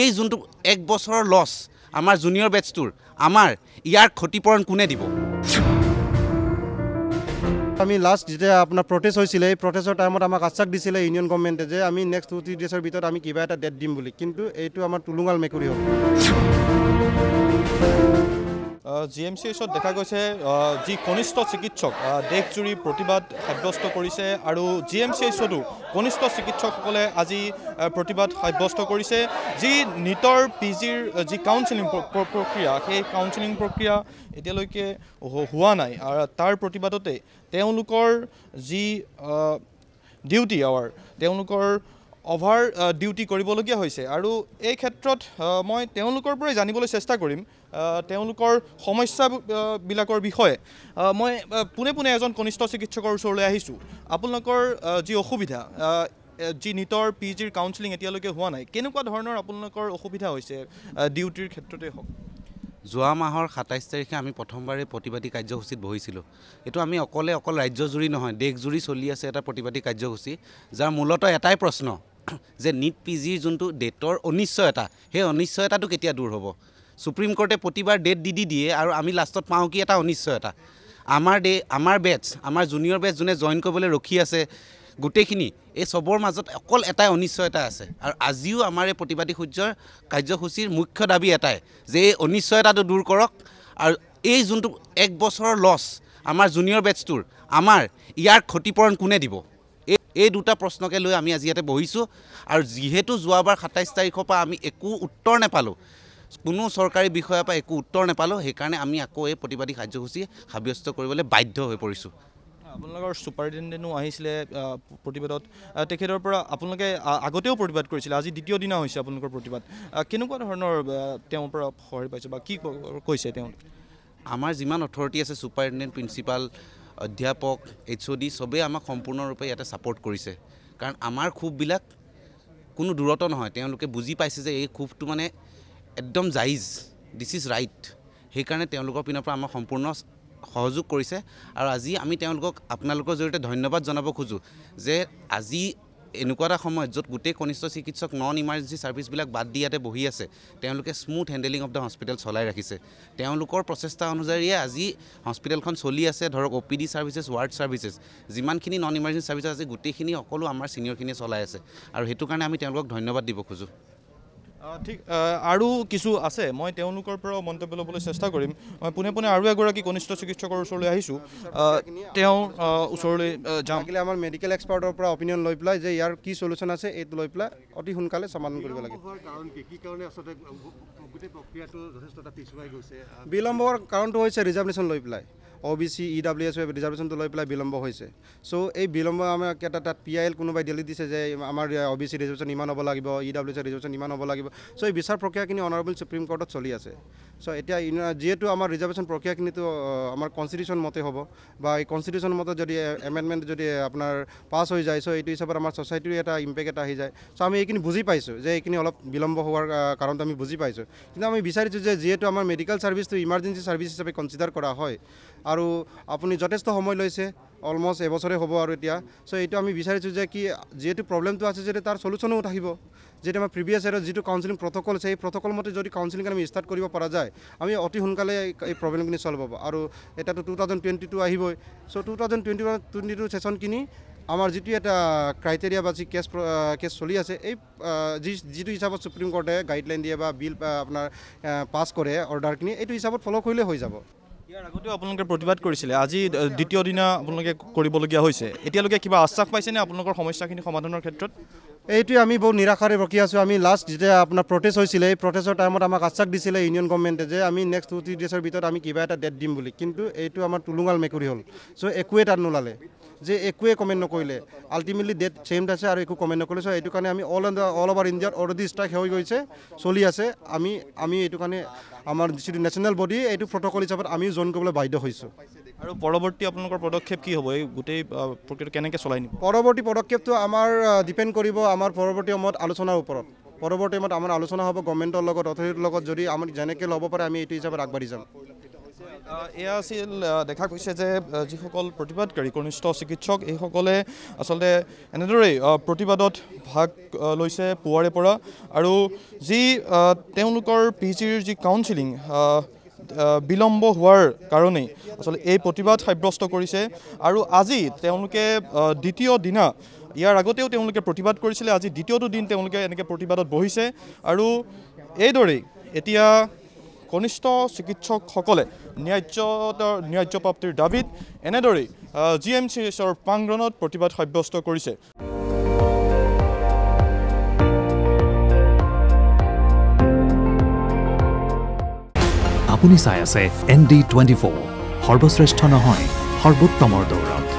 এই যোনটো এক বছৰৰ লছ আমাৰ জুনিয়ৰ বেটছটোৰ আমাৰ ইয়াৰ ক্ষতিপূৰণ কোনে দিব আমি লাষ্ট যেতিয়া আপোনাৰ প্ৰটেষ্ট হৈছিলে এই প্ৰটেষ্টৰ টাইমত আমাক আশ্বাস দিছিলে ইউনিয়ন গভৰ্ণমেণ্টে যে আমি নেক্সট টু থ্ৰী ডেজৰ ভিতৰত আমি কিবা এটা ডেট দিম বুলি কিন্তু এইটো আমাৰ টুলুঙাল মেকুৰী হ'ল জি এম চি এইচত দেখা গৈছে যি কনিষ্ঠ চিকিৎসক দেশজুৰি প্ৰতিবাদ সাব্যস্ত কৰিছে আৰু জি এম চি এইচতো কনিষ্ঠ চিকিৎসকসকলে আজি প্ৰতিবাদ সাব্যস্ত কৰিছে যি নীটৰ পি জিৰ যি কাউন্সিলিং প্ৰক্ৰিয়া সেই কাউন্সিলিং প্ৰক্ৰিয়া এতিয়ালৈকে হোৱা নাই আৰু তাৰ প্ৰতিবাদতে তেওঁলোকৰ যি ডিউটি আৱাৰ তেওঁলোকৰ অভাৰ ডিউটি কৰিবলগীয়া হৈছে আৰু এই ক্ষেত্ৰত মই তেওঁলোকৰ পৰাই জানিবলৈ চেষ্টা কৰিম তেওঁলোকৰ সমস্যাবিলাকৰ বিষয়ে মই পোনে পোনে এজন কনিষ্ঠ চিকিৎসকৰ ওচৰলৈ আহিছোঁ আপোনালোকৰ যি অসুবিধা যি নীটৰ পি জিৰ কাউঞ্চেলিং এতিয়ালৈকে হোৱা নাই কেনেকুৱা ধৰণৰ আপোনালোকৰ অসুবিধা হৈছে ডিউটিৰ ক্ষেত্ৰতে হওক যোৱা মাহৰ সাতাইছ তাৰিখে আমি প্ৰথমবাৰেই প্ৰতিবাদী কাৰ্যসূচীত বহিছিলোঁ এইটো আমি অকলে অকল ৰাজ্যজুৰি নহয় দেশজুৰি চলি আছে এটা প্ৰতিবাদী কাৰ্যসূচী যাৰ মূলতঃ এটাই প্ৰশ্ন যে নীট পি জিৰ যোনটো ডেটৰ অনিশ্চয়তা সেই অনিশ্চয়তাটো কেতিয়া দূৰ হ'ব ছুপ্ৰিম কৰ্টে প্ৰতিবাৰ ডেট দি দি দিয়ে আৰু আমি লাষ্টত পাওঁ কি এটা অনিশ্চয়তা আমাৰ ডে আমাৰ বেটছ আমাৰ জুনিয়ৰ বেটছ যোনে জইন কৰিবলৈ ৰখি আছে গোটেইখিনি এই চবৰ মাজত অকল এটাই অনিশ্চয়তা আছে আৰু আজিও আমাৰ এই প্ৰতিবাদী সূৰ্যৰ কাৰ্যসূচীৰ মুখ্য দাবী এটাই যে এই অনিশ্চয়তাটো দূৰ কৰক আৰু এই যোনটো এক বছৰৰ লছ আমাৰ জুনিয়ৰ বেটছটোৰ আমাৰ ইয়াৰ ক্ষতিপূৰণ কোনে দিব এই এই দুটা প্ৰশ্নকে লৈ আমি আজি ইয়াতে বহিছোঁ আৰু যিহেতু যোৱাবাৰ সাতাইছ তাৰিখৰ পৰা আমি একো উত্তৰ নেপালোঁ কোনো চৰকাৰী বিষয়াৰ পৰা একো উত্তৰ নেপালোঁ সেইকাৰণে আমি আকৌ এই প্ৰতিবাদী কাৰ্যসূচী সাব্যস্ত কৰিবলৈ বাধ্য হৈ পৰিছোঁ আপোনালোকৰ ছুপাৰিণ্টেণ্টেণ্টো আহিছিলে প্ৰতিবাদত তেখেতৰ পৰা আপোনালোকে আগতেও প্ৰতিবাদ কৰিছিলে আজি দ্বিতীয় দিনা হৈছে আপোনালোকৰ প্ৰতিবাদ কেনেকুৱা ধৰণৰ তেওঁৰ পৰা সঁহাৰি পাইছে বা কি কৈছে তেওঁ আমাৰ যিমান অথৰিটি আছে ছুপাৰিণ্টেণ্ট প্ৰিন্সিপাল অধ্যাপক এইচ অ' ডি চবেই আমাক সম্পূৰ্ণৰূপে ইয়াতে ছাপৰ্ট কৰিছে কাৰণ আমাৰ ক্ষোভবিলাক কোনো দূৰত নহয় তেওঁলোকে বুজি পাইছে যে এই ক্ষোভটো মানে একদম জাইজ দিছ ইজ ৰাইট সেইকাৰণে তেওঁলোকৰ পিনৰ পৰা আমাক সম্পূৰ্ণ সহযোগ কৰিছে আৰু আজি আমি তেওঁলোকক আপোনালোকৰ জৰিয়তে ধন্যবাদ জনাব খোজোঁ যে আজি এনেকুৱা এটা সময়ত য'ত গোটেই কনিষ্ঠ চিকিৎসক নন ইমাৰ্জেঞ্চি ছাৰ্ভিচবিলাক বাদ দি ইয়াতে বহি আছে তেওঁলোকে smooth handling of the hospital চলাই ৰাখিছে তেওঁলোকৰ প্ৰচেষ্টা অনুযায়ীয়ে আজি হস্পিটেলখন চলি আছে ধৰক O' P D services ward services যিমানখিনি নন ইমাৰ্জেঞ্চি চাৰ্ভিচেছ আছে গোটেইখিনি সকলো আমাৰ চিনিয়ৰখিনিয়ে চলাই আছে আৰু সেইটো কাৰণে আমি তেওঁলোকক ধন্যবাদ দিব খোজোঁ ঠিক আৰু কিছু আছে মই তেওঁলোকৰ পৰাও মন্তব্য ল'বলৈ চেষ্টা কৰিম মই পোনে পোনে আৰু এগৰাকী কনিষ্ঠ চিকিৎসকৰ ওচৰলৈ আহিছোঁ তেওঁ ওচৰলৈ যাওঁ লাগিলে আমাৰ মেডিকেল এক্সপাৰ্টৰ পৰা অপিনিয়ন লৈ পেলাই যে ইয়াৰ কি চলিউশ্যন আছে এইটো লৈ পেলাই অতি সোনকালে সমাধান কৰিব লাগে বিলম্বৰ কাৰণটো হৈছে ৰিজাৰ্ভেশ্যন লৈ পেলাই O' B C E W S ৰিজাৰ্ভেশ্যনটো লৈ পেলাই বিলম্ব হৈছে চ' এই বিলম্ব আমাক এটা তাত পি আই এল কোনোবাই দিল্লীত দিছে যে আমাৰ অ' বি চি ৰিজাৰ্ভেশ্যন ইমান হ'ব লাগিব ই ডাব্লিউ এছ ৰিজাৰ্ভেশ্যন ইমান হ'ব লাগিব চ' এই বিচাৰ প্ৰক্ৰিয়াখিনি অনাৰেবল চুপ্ৰিম কৰ্টত চলি আছে চ' এতিয়া যিহেতু আমাৰ ৰিজাৰ্ভেশ্যন প্ৰক্ৰিয়াখিনিতো আমাৰ কনষ্টিটিউচন মতে হ'ব বা এই কনষ্টিটিউচন মতে যদি এমেণ্ডমেণ্ট যদি আপোনাৰ পাছ হৈ যায় চ' এইটো হিচাপত আমাৰ ছ'চাইটিৰ এটা ইম্পেক্ট এটা আহি যায় চ' আমি এইখিনি বুজি পাইছোঁ যে এইখিনি অলপ বিলম্ব হোৱাৰ কাৰণটো আমি বুজি পাইছোঁ কিন্তু আমি বিচাৰিছোঁ যে যিহেতু আমাৰ মেডিকেল চাৰ্ভিছটো ইমাৰ্জেঞ্চি চাৰ্ভিছ হিচাপে কনচিডাৰ কৰা হয় আৰু আপুনি যথেষ্ট সময় লৈছে অলমষ্ট এবছৰে হ'ব আৰু এতিয়া চ' এইটো আমি বিচাৰিছোঁ যে কি যিহেতু প্ৰব্লেমটো আছে যেতিয়া তাৰ চলুশ্যনো থাকিব যিহেতু আমাৰ প্ৰিভিয়াছ ইয়েৰত যিটো কাউন্সিলিং প্ৰট'কল আছে সেই প্ৰট'কল মতে যদি কাউঞ্চেলিং আমি ষ্টাৰ্ট কৰিব পৰা যায় আমি অতি সোনকালে এই প্ৰব্লেমখিনি চল্ভ হ'ব আৰু এতিয়াতো টু থাউজেণ্ড টুৱেণ্টি টু আহিবই so' two thousand twenty one twenty two ছেশ্যনখিনি আমাৰ যিটো এটা ক্ৰাইটেৰিয়া বা যি কেছ কেছ চলি আছে এই যি যিটো হিচাপত চুপ্ৰিম কৰ্টে গাইডলাইন দিয়ে বা বিল আপোনাৰ পাছ কৰে অৰ্ডাৰখিনি এইটো হিচাপত ফ'ল' কৰিলে হৈ যাব ইয়াৰ আগতেও আপোনালোকে প্ৰতিবাদ কৰিছিলে আজি দ্বিতীয় দিনা আপোনালোকে কৰিবলগীয়া হৈছে এতিয়ালৈকে কিবা আশ্বাস পাইছেনে আপোনালোকৰ সমস্যাখিনি সমাধানৰ ক্ষেত্ৰত এইটোৱে আমি বহুত নিৰাশাৰে ৰখি আছোঁ আমি লাষ্ট যেতিয়া আপোনাৰ প্ৰটেষ্ট হৈছিলে এই প্ৰটেষ্টৰ টাইমত আমাক আশ্বাস দিছিলে ইউনিয়ন গভৰ্ণমেণ্টে যে আমি নেক্সট টু থ্ৰী ডেজৰ ভিতৰত আমি কিবা এটা ডেট দিম বুলি কিন্তু এইটো আমাৰ টুলুঙাল মেকুৰী হ'ল চ' একোৱে তাত নোলালে যে একোৱে কমেণ্ট নকৰিলে আল্টিমেটলি ডেট চেম আছে আৰু একো কমেণ্ট নকৰিলে চ' এইটো কাৰণে আমি অল অল অভাৰ ইণ্ডিয়াত অলৰেডি ষ্ট্ৰাইক হৈ গৈছে চলি আছে আমি আমি এইটো কাৰণে আমাৰ যিটো নেশ্যনেল বডি এইটো প্ৰটকল হিচাপত আমি জইন কৰিবলৈ বাধ্য হৈছোঁ আৰু পৰৱৰ্তী আপোনালোকৰ পদক্ষেপ কি হ'ব এই গোটেই প্ৰক্ৰিয়াটো কেনেকৈ চলাই নিব পৰৱৰ্তী পদক্ষেপটো আমাৰ ডিপেণ্ড কৰিব আমাৰ পৰৱৰ্তী সময়ত আলোচনাৰ ওপৰত পৰৱৰ্তী সময়ত আমাৰ আলোচনা হ'ব গভৰ্ণমেণ্টৰ লগত অথৰিটিৰ লগত যদি আমাক যেনেকৈ ল'ব পাৰে আমি এইটো হিচাপত আগবাঢ়ি যাম এয়া আছিল দেখা গৈছে যে যিসকল প্ৰতিবাদকাৰী কনিষ্ঠ চিকিৎসক এইসকলে আচলতে এনেদৰেই প্ৰতিবাদত ভাগ লৈছে পুৱাৰে পৰা আৰু যি তেওঁলোকৰ পি জিৰ যি কাউন্সিলিং বিলম্ব হোৱাৰ কাৰণেই আচলতে এই প্ৰতিবাদ সাব্যস্ত কৰিছে আৰু আজি তেওঁলোকে দ্বিতীয় দিনা ইয়াৰ আগতেও তেওঁলোকে প্ৰতিবাদ কৰিছিলে আজি দ্বিতীয়টো দিন তেওঁলোকে এনেকৈ প্ৰতিবাদত বহিছে আৰু এইদৰেই এতিয়া কনিষ্ঠ চিকিৎসকসকলে ন্যায্য ন্যায্যপ্ৰাপ্তিৰ দাবীত এনেদৰেই জি এম চি এছৰ প্ৰাংগণত প্ৰতিবাদ সাব্যস্ত কৰিছে আপুনি চাই আছে এন ডি টুৱেণ্টি ফ'ৰ সৰ্বশ্ৰেষ্ঠ নহয় সৰ্বোত্তমৰ দৌৰত